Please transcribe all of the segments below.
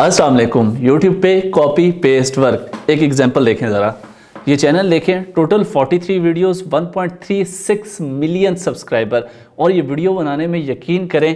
Aslam YouTube पे copy paste work एक example देखें ज़रा ये चैनल देखें टोटल 43 वीडियोस 1.36 मिलियन सब्सक्राइबर और ये वीडियो बनाने में यकीन करें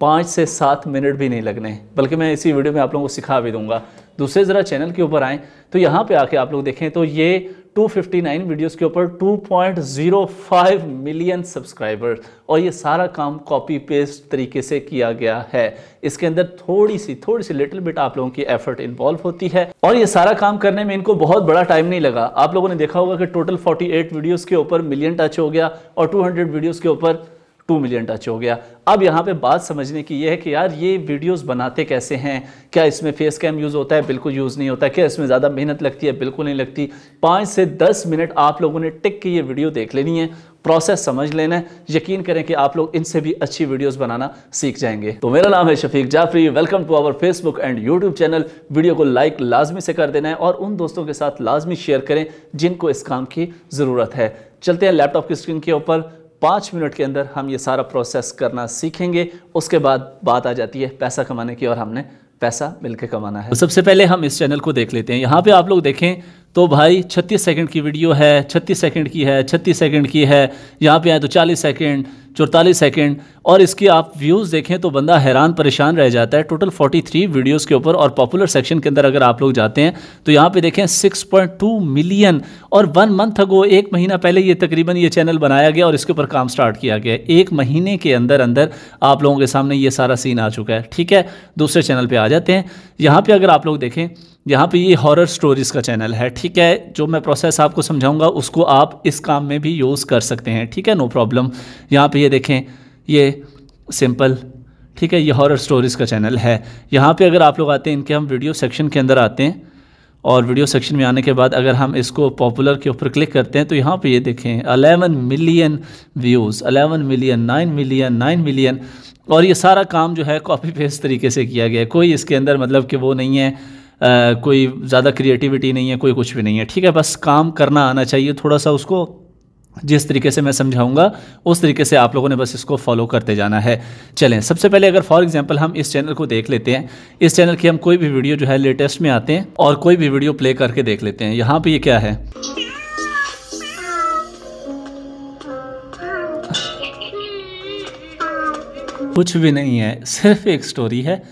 पाँच से सात मिनट भी नहीं लगने बल्कि मैं इसी वीडियो में आप लोगों को सिखा भी दूंगा दूसरे ज़रा चैनल के ऊपर आएँ तो यहाँ पे आके आप लोग देखें तो ये 259 वीडियोस के ऊपर 2.05 मिलियन सब्सक्राइबर्स और ये सारा काम कॉपी पेस्ट तरीके से किया गया है इसके अंदर थोड़ी सी थोड़ी सी लिटिल बिट आप लोगों की एफर्ट इन्वॉल्व होती है और ये सारा काम करने में इनको बहुत बड़ा टाइम नहीं लगा आप लोगों ने देखा होगा कि टोटल 48 वीडियोस के ऊपर मिलियन टच हो गया और 200 वीडियोस के ऊपर टू मिलियन टच हो गया अब यहाँ पे बात समझने की ये है कि यार ये वीडियोस बनाते कैसे हैं क्या इसमें फेस कैम यूज़ होता है बिल्कुल यूज़ नहीं होता क्या इसमें ज़्यादा मेहनत लगती है बिल्कुल नहीं लगती पाँच से दस मिनट आप लोगों ने टिक के ये वीडियो देख लेनी है प्रोसेस समझ लेना है यकीन करें कि आप लोग इनसे भी अच्छी वीडियोस बनाना सीख जाएंगे तो मेरा नाम है Shafiq Jafri welcome to our Facebook and YouTube channel video को लाइक लाजमी से कर देना है और उन दोस्तों के साथ लाजमी शेयर करें जिनको इस काम की ज़रूरत है चलते हैं लैपटॉप की स्क्रीन के ऊपर पाँच मिनट के अंदर हम ये सारा प्रोसेस करना सीखेंगे उसके बाद बात आ जाती है पैसा कमाने की और हमने पैसा मिलकर कमाना है तो सबसे पहले हम इस चैनल को देख लेते हैं यहाँ पे आप लोग देखें तो भाई 36 सेकंड की वीडियो है 36 सेकंड की है 36 सेकंड की है यहाँ पे आए तो 40 सेकंड 44 सेकंड और इसकी आप व्यूज़ देखें तो बंदा हैरान परेशान रह जाता है टोटल 43 वीडियोस के ऊपर और पॉपुलर सेक्शन के अंदर अगर आप लोग जाते हैं तो यहाँ पे देखें 6.2 मिलियन और वन मंथ अगो एक महीना पहले ये तकरीबन ये चैनल बनाया गया और इसके ऊपर काम स्टार्ट किया गया एक महीने के अंदर अंदर आप लोगों के सामने ये सारा सीन आ चुका है ठीक है दूसरे चैनल पर आ जाते हैं यहाँ पर अगर आप लोग देखें यहाँ पे ये हॉरर स्टोरीज़ का चैनल है ठीक है जो मैं प्रोसेस आपको समझाऊंगा उसको आप इस काम में भी यूज़ कर सकते हैं ठीक है नो प्रॉब्लम यहाँ पे ये देखें ये सिंपल ठीक है ये हॉरर स्टोरीज़ का चैनल है यहाँ पे अगर आप लोग आते हैं इनके हम वीडियो सेक्शन के अंदर आते हैं और वीडियो सेक्शन में आने के बाद अगर हम इसको पॉपुलर के ऊपर क्लिक करते हैं तो यहाँ पे ये देखें eleven million views eleven million nine million nine million और ये सारा काम जो है कॉपी पेस्ट तरीके से किया गया है कोई इसके अंदर मतलब कि वो नहीं है आ, कोई ज़्यादा क्रिएटिविटी नहीं है कोई कुछ भी नहीं है ठीक है बस काम करना आना चाहिए थोड़ा सा उसको जिस तरीके से मैं समझाऊंगा उस तरीके से आप लोगों ने बस इसको फॉलो करते जाना है चलें सबसे पहले अगर फॉर एग्जांपल हम इस चैनल को देख लेते हैं इस चैनल की हम कोई भी वीडियो जो है लेटेस्ट में आते हैं और कोई भी वीडियो प्ले करके देख लेते हैं यहाँ पे ये क्या है कुछ भी नहीं है सिर्फ एक स्टोरी है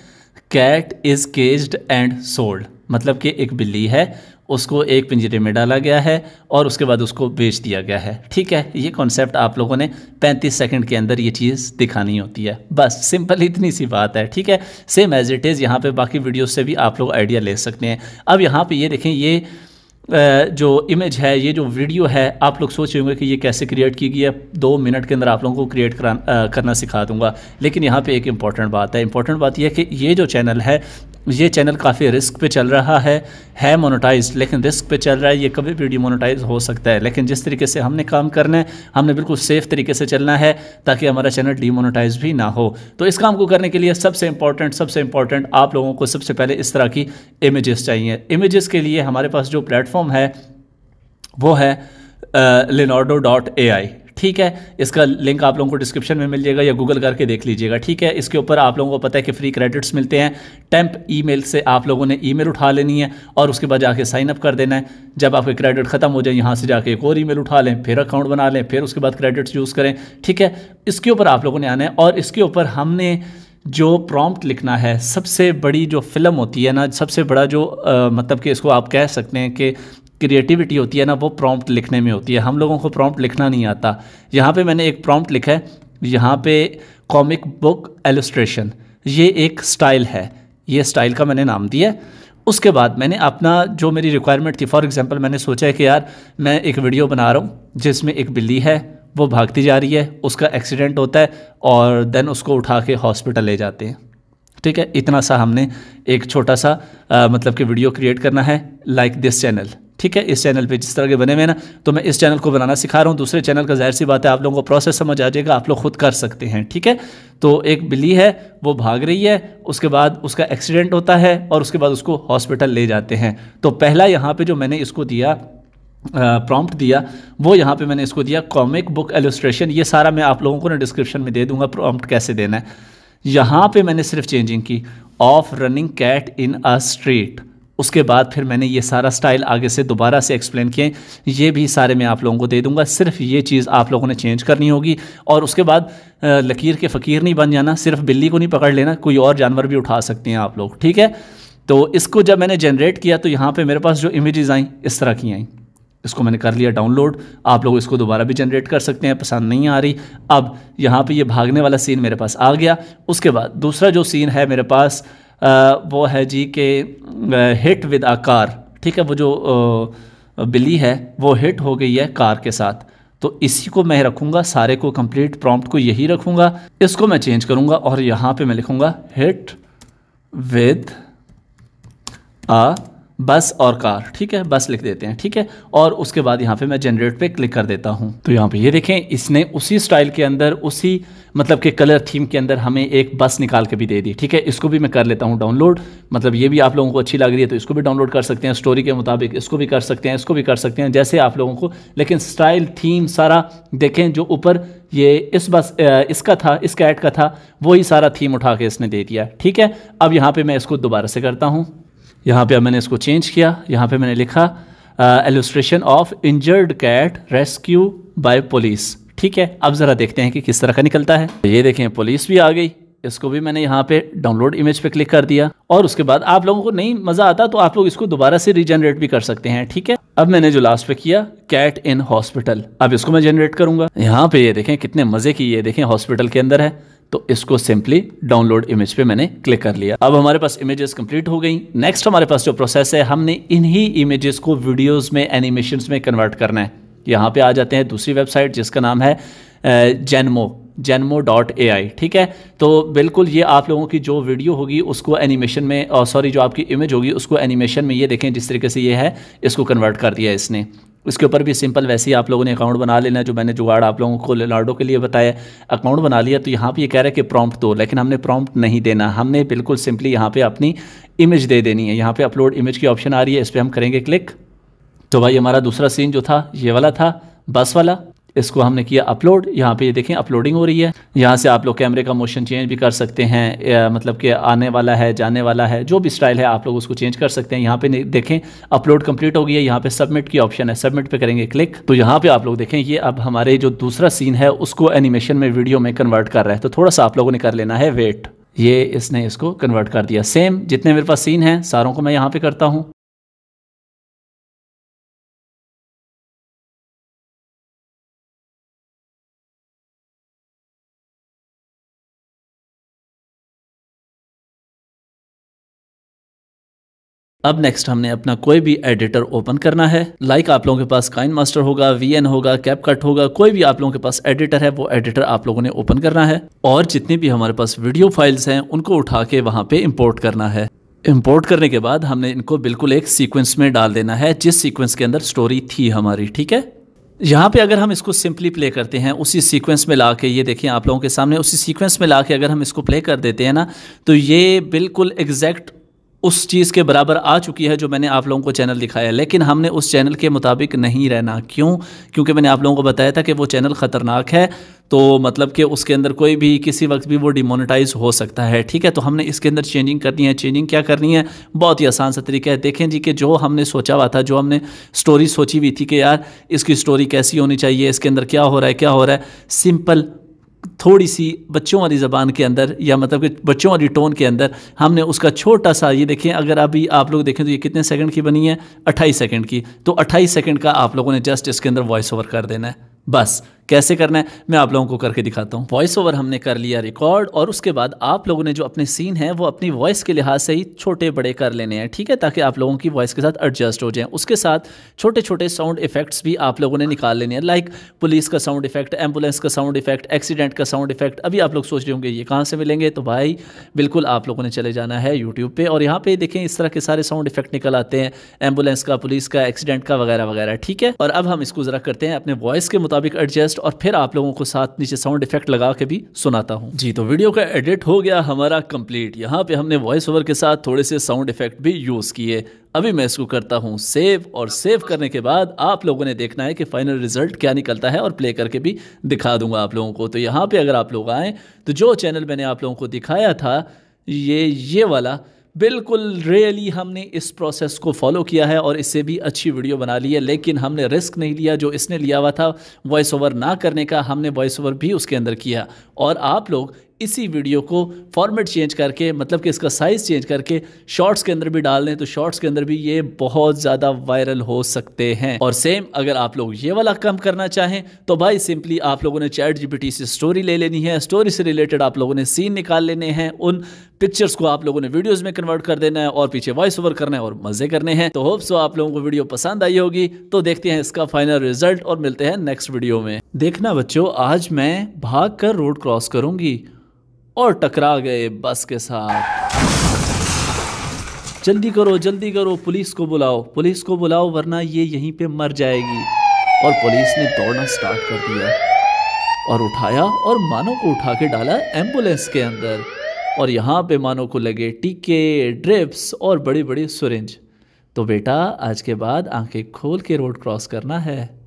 cat is caged and sold मतलब कि एक बिल्ली है उसको एक पिंजरे में डाला गया है और उसके बाद उसको बेच दिया गया है ठीक है ये कॉन्सेप्ट आप लोगों ने 35 सेकंड के अंदर ये चीज़ दिखानी होती है बस सिंपल इतनी सी बात है ठीक है सेम एज इट इज़ यहाँ पे बाकी वीडियो से भी आप लोग आइडिया ले सकते हैं अब यहाँ पे ये देखें ये जो इमेज है ये जो वीडियो है आप लोग सोच रहे होंगे कि ये कैसे क्रिएट की गई है दो मिनट के अंदर आप लोगों को क्रिएट करा करना सिखा दूंगा लेकिन यहाँ पे एक इम्पॉर्टेंट बात है इम्पॉर्टेंट बात यह है कि ये जो चैनल है ये चैनल काफ़ी रिस्क पे चल रहा है है मोनोटाइज लेकिन रिस्क पे चल रहा है ये कभी भी डिमोनोटाइज हो सकता है लेकिन जिस तरीके से हमने काम करना है हमने बिल्कुल सेफ तरीके से चलना है ताकि हमारा चैनल डिमोनोटाइज भी ना हो तो इस काम को करने के लिए सबसे इंपॉर्टेंट सबसे इंपॉर्टेंट आप लोगों को सबसे पहले इस तरह की इमेजेस चाहिए इमेजेस के लिए हमारे पास जो प्लेटफॉर्म है वो है लिनोडो डॉट ए आई ठीक है इसका लिंक आप लोगों को डिस्क्रिप्शन में मिल जाएगा या गूगल करके देख लीजिएगा ठीक है इसके ऊपर आप लोगों को पता है कि फ्री क्रेडिट्स मिलते हैं टेम्प ईमेल से आप लोगों ने ईमेल उठा लेनी है और उसके बाद जाके साइन अप कर देना है जब आपके क्रेडिट खत्म हो जाए यहाँ से जाके एक और ई उठा लें फिर अकाउंट बना लें फिर उसके बाद क्रेडिट्स यूज़ करें ठीक है इसके ऊपर आप लोगों ने आना है और इसके ऊपर हमने जो प्रॉम्प्ट लिखना है सबसे बड़ी जो फिल्म होती है ना सबसे बड़ा जो आ, मतलब कि इसको आप कह सकते हैं कि क्रिएटिविटी होती है ना वो प्रॉम्प्ट लिखने में होती है हम लोगों को प्रॉम्प्ट लिखना नहीं आता यहाँ पे मैंने एक प्रॉम्प्ट लिखा है यहाँ पे कॉमिक बुक एलुस्ट्रेशन ये एक स्टाइल है ये स्टाइल का मैंने नाम दिया उसके बाद मैंने अपना जो मेरी रिक्वायरमेंट थी फॉर एग्ज़ाम्पल मैंने सोचा है कि यार मैं एक वीडियो बना रहा हूँ जिसमें एक बिल्ली है वो भागती जा रही है उसका एक्सीडेंट होता है और देन उसको उठा के हॉस्पिटल ले जाते हैं ठीक है इतना सा हमने एक छोटा सा आ, मतलब कि वीडियो क्रिएट करना है लाइक दिस चैनल ठीक है इस चैनल पे जिस तरह के बने हुए ना तो मैं इस चैनल को बनाना सिखा रहा हूँ दूसरे चैनल का जाहिर सी बात है आप लोगों को प्रोसेस समझ आ जाएगा आप लोग खुद कर सकते हैं ठीक है तो एक बिल्ली है वो भाग रही है उसके बाद उसका एक्सीडेंट होता है और उसके बाद उसको हॉस्पिटल ले जाते हैं तो पहला यहाँ पर जो मैंने इसको दिया प्रॉम्प्ट दिया वो यहाँ पर मैंने इसको दिया कॉमिक बुक एलोस्ट्रेशन ये सारा मैं आप लोगों को ना डिस्क्रिप्शन में दे दूँगा प्रॉम्प्ट कैसे देना है यहाँ पर मैंने सिर्फ चेंजिंग की of running cat in a street उसके बाद फिर मैंने ये सारा स्टाइल आगे से दोबारा से एक्सप्लेन किए ये भी सारे मैं आप लोगों को दे दूंगा सिर्फ ये चीज़ आप लोगों ने चेंज करनी होगी और उसके बाद लकीर के फ़कीर नहीं बन जाना सिर्फ बिल्ली को नहीं पकड़ लेना कोई और जानवर भी उठा सकते हैं आप लोग ठीक है तो इसको जब मैंने जनरेट किया तो यहाँ पर मेरे पास जो इमेज़ आई इस तरह की आई इसको मैंने कर लिया डाउनलोड आप लोग इसको दोबारा भी जनरेट कर सकते हैं पसंद नहीं आ रही अब यहाँ पर ये भागने वाला सीन मेरे पास आ गया उसके बाद दूसरा जो सीन है मेरे पास वो है जी के हिट विद आ कार ठीक है वो जो बिली है वो हिट हो गई है कार के साथ तो इसी को मैं रखूँगा सारे को कंप्लीट प्रॉम्प्ट को यही रखूँगा इसको मैं चेंज करूँगा और यहाँ पे मैं लिखूँगा हिट विद आ बस और कार ठीक है बस लिख देते हैं ठीक है और उसके बाद यहाँ पे मैं जनरेट पे क्लिक कर देता हूँ तो यहाँ पे ये यह देखें इसने उसी स्टाइल के अंदर उसी मतलब के कलर थीम के अंदर हमें एक बस निकाल के भी दे दी ठीक है इसको भी मैं कर लेता हूँ डाउनलोड मतलब ये भी आप लोगों को अच्छी लग रही है तो इसको भी डाउनलोड कर सकते हैं स्टोरी के मुताबिक इसको भी कर सकते हैं इसको भी कर सकते हैं जैसे आप लोगों को लेकिन स्टाइल थीम सारा देखें जो ऊपर ये इस बस इसका था इस कैट का था वही सारा थीम उठा के इसने दे दिया ठीक है अब यहाँ पर मैं इसको दोबारा से करता हूँ यहाँ पे अब मैंने इसको चेंज किया यहाँ पे मैंने लिखा illustration of injured cat rescue by police ठीक है अब ज़रा देखते हैं कि किस तरह का निकलता है ये देखें पुलिस भी आ गई इसको भी मैंने यहाँ पे डाउनलोड इमेज पे क्लिक कर दिया और उसके बाद आप लोगों को नहीं मज़ा आता तो आप लोग इसको दोबारा से रीजनरेट भी कर सकते हैं ठीक है अब मैंने जो लास्ट पे किया कैट इन हॉस्पिटल अब इसको मैं जनरेट करूंगा यहाँ पे ये देखें कितने मज़े की ये देखें हॉस्पिटल के अंदर है तो इसको सिंपली डाउनलोड इमेज पे मैंने क्लिक कर लिया अब हमारे पास इमेजेस कंप्लीट हो गई नेक्स्ट हमारे पास जो प्रोसेस है हमने इन्हीं इमेजेस को वीडियोस में एनिमेशन में कन्वर्ट करना है यहाँ पे आ जाते हैं दूसरी वेबसाइट जिसका नाम है जेनमो जेनमो डॉट ए आई ठीक है तो बिल्कुल ये आप लोगों की जो वीडियो होगी उसको एनिमेशन में सॉरी जो आपकी इमेज होगी उसको एनिमेशन में ये देखें जिस तरीके से ये है इसको कन्वर्ट कर दिया इसने इसके ऊपर भी सिंपल वैसे ही आप लोगों ने अकाउंट बना लेना है जो मैंने जुगाड़ आप लोगों को लाडो के लिए बताया अकाउंट बना लिया तो यहाँ पे ये कह रहा है कि प्रॉम्प्ट दो लेकिन हमने प्रॉम्प्ट नहीं देना हमने बिल्कुल सिंपली यहाँ पे अपनी इमेज दे देनी है यहाँ पे अपलोड इमेज की ऑप्शन आ रही है इस पर हम करेंगे क्लिक तो भाई हमारा दूसरा सीन जो था ये वाला था बस वाला इसको हमने किया अपलोड यहाँ पे ये देखें अपलोडिंग हो रही है यहाँ से आप लोग कैमरे का मोशन चेंज भी कर सकते हैं मतलब कि आने वाला है जाने वाला है जो भी स्टाइल है आप लोग उसको चेंज कर सकते हैं यहाँ पे देखें अपलोड कंप्लीट हो गई है यहाँ पे सबमिट की ऑप्शन है सबमिट पे करेंगे क्लिक तो यहाँ पे आप लोग देखें ये अब हमारे जो दूसरा सीन है उसको एनिमेशन में वीडियो में कन्वर्ट कर रहा है तो थोड़ा सा आप लोगों ने कर लेना है वेट ये इसने इसको कन्वर्ट कर दिया सेम जितने मेरे पास सीन है सारों को मैं यहाँ पे करता हूँ अब नेक्स्ट हमने अपना कोई भी एडिटर ओपन करना है लाइक आप लोगों के पास काइन मास्टर होगा वीएन होगा कैपकट होगा कोई भी आप लोगों के पास एडिटर है वो एडिटर आप लोगों ने ओपन करना है और जितनी भी हमारे पास वीडियो फाइल्स हैं उनको उठा के वहाँ पे इम्पोर्ट करना है इम्पोर्ट करने के बाद हमने इनको बिल्कुल एक सीक्वेंस में डाल देना है जिस सीक्वेंस के अंदर स्टोरी थी हमारी ठीक है यहाँ पे अगर हम इसको सिंपली प्ले करते हैं उसी सीक्वेंस में ला के ये देखिए आप लोगों के सामने उसी सीक्वेंस में ला के अगर हम इसको प्ले कर देते हैं ना तो ये बिल्कुल एग्जैक्ट उस चीज़ के बराबर आ चुकी है जो मैंने आप लोगों को चैनल दिखाया है लेकिन हमने उस चैनल के मुताबिक नहीं रहना क्यों क्योंकि मैंने आप लोगों को बताया था कि वो चैनल ख़तरनाक है तो मतलब कि उसके अंदर कोई भी किसी वक्त भी वो डिमोनेटाइज हो सकता है ठीक है तो हमने इसके अंदर चेंजिंग करनी है चेंजिंग क्या करनी है बहुत ही आसान सा तरीका है देखें जी कि जो हमने सोचा हुआ था जो हमने स्टोरी सोची हुई थी कि यार इसकी स्टोरी कैसी होनी चाहिए इसके अंदर क्या हो रहा है क्या हो रहा है सिंपल थोड़ी सी बच्चों वाली ज़बान के अंदर या मतलब कि बच्चों वाली टोन के अंदर हमने उसका छोटा सा ये देखें अगर अभी आप लोग देखें तो ये कितने सेकंड की बनी है 28 सेकंड की तो 28 सेकंड का आप लोगों ने जस्ट इसके अंदर वॉइस ओवर कर देना है बस कैसे करना है मैं आप लोगों को करके दिखाता हूँ वॉइस ओवर हमने कर लिया रिकॉर्ड और उसके बाद आप लोगों ने जो अपने सीन हैं वो अपनी वॉइस के लिहाज से ही छोटे बड़े कर लेने हैं ठीक है ताकि आप लोगों की वॉइस के साथ एडजस्ट हो जाए उसके साथ छोटे छोटे साउंड इफेक्ट्स भी आप लोगों ने निकाल लेने हैं लाइक पुलिस का साउंड इफेक्ट एम्बुलेंस का साउंड इफेक्ट एक्सीडेंट का साउंड इफेक्ट अभी आप लोग सोच रहे होंगे ये कहाँ से मिलेंगे तो भाई बिल्कुल आप लोगों ने चले जाना है यूट्यूब पर और यहाँ पर देखें इस तरह के सारे साउंड इफेक्ट निकल आते हैं एम्बुलेंस का पुलिस का एक्सीडेंट का वगैरह वगैरह ठीक है और अब हम इसको ज़रा करते हैं अपने वॉइस के मुताबिक एडजस्ट टेस्ट और फिर आप लोगों को साथ नीचे साउंड इफेक्ट लगा के भी सुनाता हूँ जी तो वीडियो का एडिट हो गया हमारा कंप्लीट यहाँ पे हमने वॉइस ओवर के साथ थोड़े से साउंड इफेक्ट भी यूज़ किए अभी मैं इसको करता हूँ सेव और सेव करने के बाद आप लोगों ने देखना है कि फाइनल रिजल्ट क्या निकलता है और प्ले करके भी दिखा दूंगा आप लोगों को तो यहाँ पे अगर आप लोग आए तो जो चैनल मैंने आप लोगों को दिखाया था ये ये वाला बिल्कुल रियली हमने इस प्रोसेस को फॉलो किया है और इससे भी अच्छी वीडियो बना ली है लेकिन हमने रिस्क नहीं लिया जो इसने लिया हुआ था वॉइस ओवर ना करने का हमने वॉइस ओवर भी उसके अंदर किया और आप लोग इसी वीडियो को फॉर्मेट चेंज करके मतलब कि इसका साइज़ चेंज करके शॉर्ट्स के अंदर भी डाल दें तो शॉर्ट्स के अंदर भी ये बहुत ज़्यादा वायरल हो सकते हैं और सेम अगर आप लोग ये वाला काम करना चाहें तो भाई सिंपली आप लोगों ने चैट जी से स्टोरी ले लेनी है स्टोरी से रिलेटेड आप लोगों ने सीन निकाल लेने हैं उन पिक्चर्स को आप लोगों ने वीडियोज में कन्वर्ट कर देना है और पीछे वॉइस ओवर करना है और मजे करने हैं तो होप सो आप लोगों को वीडियो पसंद आई होगी तो देखते हैं इसका फाइनल रिजल्ट और मिलते हैं नेक्स्ट वीडियो में देखना बच्चों आज मैं भाग कर रोड क्रॉस करूंगी और टकरा गए बस के साथ जल्दी करो जल्दी करो पुलिस को बुलाओ पुलिस को बुलाओ वरना ये यहीं पे मर जाएगी और पुलिस ने दौड़ना स्टार्ट कर दिया और उठाया और मानो को उठा के डाला एम्बुलेंस के अंदर और यहाँ पे मानो को लगे टीके ड्रिप्स और बड़ी बड़ी सुरेंज तो बेटा आज के बाद आंखें खोल के रोड क्रॉस करना है